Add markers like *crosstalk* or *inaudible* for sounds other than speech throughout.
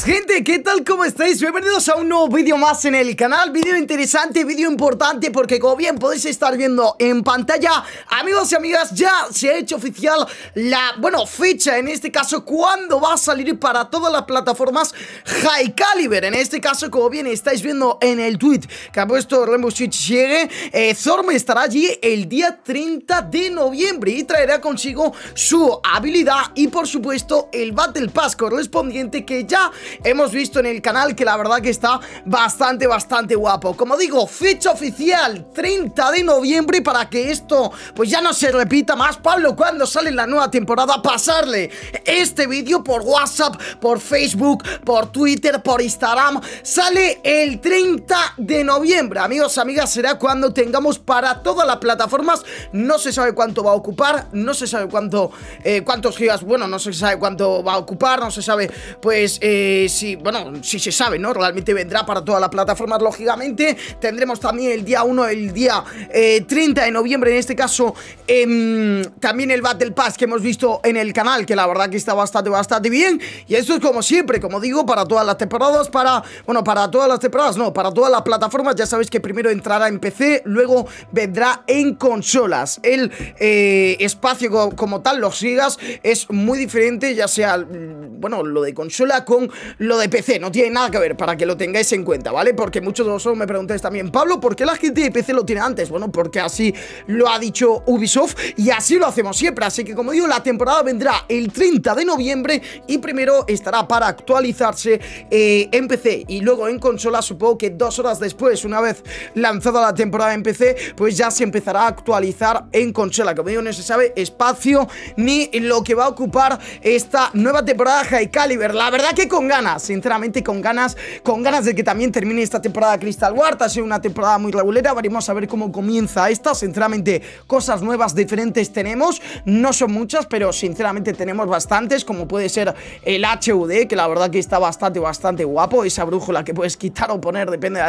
gente, ¿qué tal? ¿Cómo estáis? Bienvenidos a un nuevo vídeo más en el canal Vídeo interesante, vídeo importante Porque como bien podéis estar viendo en pantalla Amigos y amigas, ya se ha hecho oficial la, bueno, fecha En este caso, Cuando va a salir para todas las plataformas High Caliber En este caso, como bien estáis viendo en el tweet Que ha puesto Rainbow Switch llegue eh, Zorm estará allí el día 30 de noviembre Y traerá consigo su habilidad Y por supuesto, el Battle Pass correspondiente que ya hemos visto en el canal que la verdad que está bastante, bastante guapo. Como digo, fecha oficial, 30 de noviembre para que esto pues ya no se repita más. Pablo, cuando sale la nueva temporada, pasarle este vídeo por WhatsApp, por Facebook, por Twitter, por Instagram. Sale el 30 de noviembre, amigos, amigas, será cuando tengamos para todas las plataformas. No se sabe cuánto va a ocupar, no se sabe cuánto, eh, cuántos gigas, bueno, no se sabe cuánto va a ocupar, no se sabe pues... Eh, bueno, si se sabe, ¿no? Realmente vendrá para todas las plataformas, lógicamente. Tendremos también el día 1, el día 30 eh, de noviembre, en este caso, em, también el Battle Pass que hemos visto en el canal, que la verdad que está bastante, bastante bien. Y esto es como siempre, como digo, para todas las temporadas, para, bueno, para todas las temporadas, no, para todas las plataformas. Ya sabéis que primero entrará en PC, luego vendrá en consolas. El eh, espacio como, tal, los sigas es muy diferente, ya sea, mm, bueno, lo de consola con lo de PC, no tiene nada que ver, para que lo tengáis en cuenta, ¿vale? Porque muchos de vosotros me preguntáis también, Pablo, ¿por qué la gente de PC lo tiene antes? Bueno, porque así lo ha dicho Ubisoft y así lo hacemos siempre, así que como digo, la temporada vendrá el 30 de noviembre y primero estará para actualizarse eh, en PC y luego en consola, supongo que dos horas después, una vez lanzada la temporada en PC, pues ya se empezará a actualizar en consola, como digo, no se sabe espacio ni lo que va a ocupar esta nueva temporada de High Caliber, la verdad que con ganas, sinceramente con ganas, con ganas de que también termine esta temporada Crystal War Ha sido una temporada muy regulera, vamos a ver cómo comienza esta. Sinceramente, cosas nuevas, diferentes tenemos. No son muchas, pero sinceramente tenemos bastantes, como puede ser el HUD, que la verdad que está bastante, bastante guapo. Esa brújula que puedes quitar o poner, depende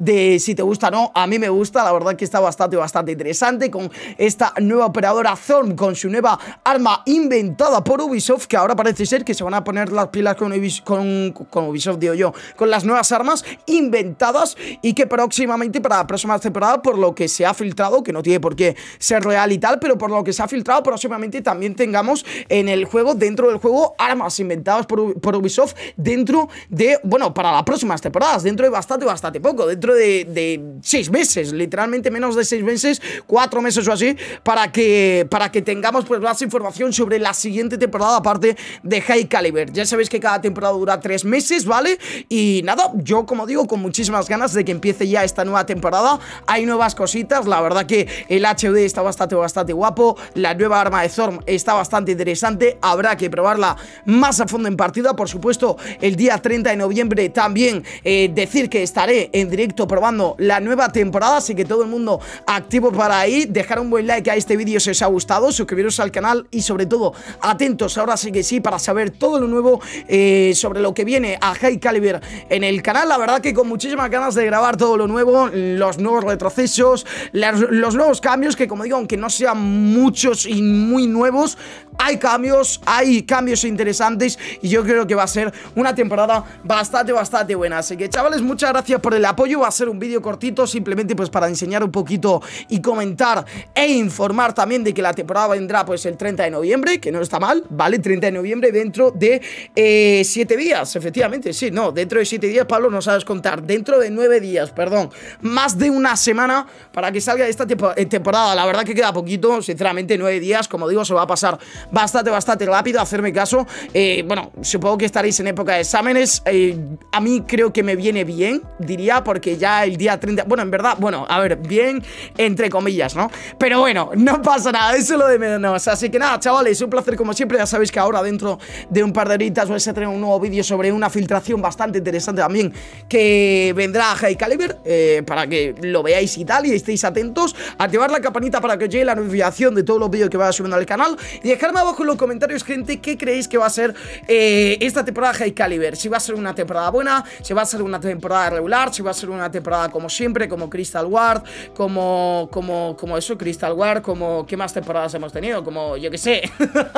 de, si te gusta o no. A mí me gusta, la verdad que está bastante, bastante interesante con esta nueva operadora Zorn, con su nueva arma inventada por Ubisoft, que ahora parece ser que se van a poner las pilas con, un. con con, Ubisoft, digo yo, con las nuevas armas inventadas y que próximamente para la próxima temporada, por lo que se ha filtrado, que no tiene por qué ser real y tal, pero por lo que se ha filtrado, próximamente también tengamos en el juego, dentro del juego, armas inventadas por, Ubisoft dentro de, bueno, para las próximas temporadas, dentro de bastante, bastante poco, dentro de, de seis meses, literalmente menos de seis meses, cuatro meses o así, para que, para que tengamos pues más información sobre la siguiente temporada, aparte de High Caliber. Ya sabéis que cada temporada dura tres meses, ¿vale? Y nada, yo como digo, con muchísimas ganas de que empiece ya esta nueva temporada. Hay nuevas cositas, la verdad que el HD está bastante, bastante guapo. La nueva arma de Zorm está bastante interesante. Habrá que probarla más a fondo en partida. Por supuesto, el día 30 de noviembre también eh, decir que estaré en directo probando la nueva temporada. Así que todo el mundo activo para ahí. Dejar un buen like a este vídeo si os ha gustado. Suscribiros al canal y sobre todo atentos ahora sí que sí para saber todo lo nuevo eh, sobre lo que viene a High Caliber en el canal. La verdad que con muchísimas ganas de grabar todo lo nuevo, los nuevos retrocesos, los nuevos cambios, que como digo, aunque no sean muchos y muy nuevos, hay cambios, hay cambios interesantes y yo creo que va a ser una temporada bastante, bastante buena. Así que chavales, muchas gracias por el apoyo. Va a ser un vídeo cortito, simplemente pues para enseñar un poquito y comentar e informar también de que la temporada vendrá pues el 30 de noviembre, que no está mal, ¿vale? 30 de noviembre dentro de 7 eh, días efectivamente, sí, no, dentro de siete días, Pablo, no sabes contar, dentro de nueve días, perdón, más de una semana para que salga esta eh, temporada, la verdad que queda poquito, sinceramente, nueve días, como digo, se va a pasar bastante, bastante rápido, hacerme caso, eh, bueno, supongo que estaréis en época de exámenes, eh, a mí creo que me viene bien, diría, porque ya el día 30, bueno, en verdad, bueno, a ver, bien, entre comillas, ¿no? Pero bueno, no pasa nada, eso es lo de menos, así que nada, chavales, un placer como siempre, ya sabéis que ahora dentro de un par de horitas vais a tener un nuevo vídeo sobre una filtración bastante interesante también que vendrá a High Caliber eh, para que lo veáis y tal y estéis atentos. Activar la campanita para que os llegue la notificación de todos los vídeos que vaya subiendo al canal y dejarme abajo en los comentarios, gente, qué creéis que va a ser eh, esta temporada High Caliber. Si va a ser una temporada buena, si va a ser una temporada regular, si va a ser una temporada como siempre, como Crystal Ward, como, como, como eso, Crystal Ward, como qué más temporadas hemos tenido, como yo que sé.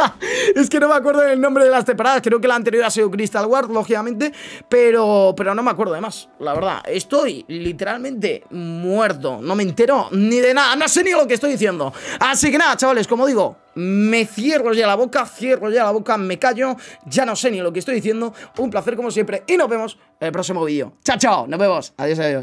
*laughs* es que no me acuerdo el nombre de las temporadas, creo que la anterior ha sido Crystal Ward lógicamente, pero, pero no me acuerdo de más, la verdad. Estoy literalmente muerto, no me entero ni de nada, no sé ni lo que estoy diciendo. Así que nada, chavales, como digo, me cierro ya la boca, cierro ya la boca, me callo, ya no sé ni lo que estoy diciendo. Un placer como siempre y nos vemos en el próximo vídeo. Chao, chao, nos vemos. Adiós, adiós.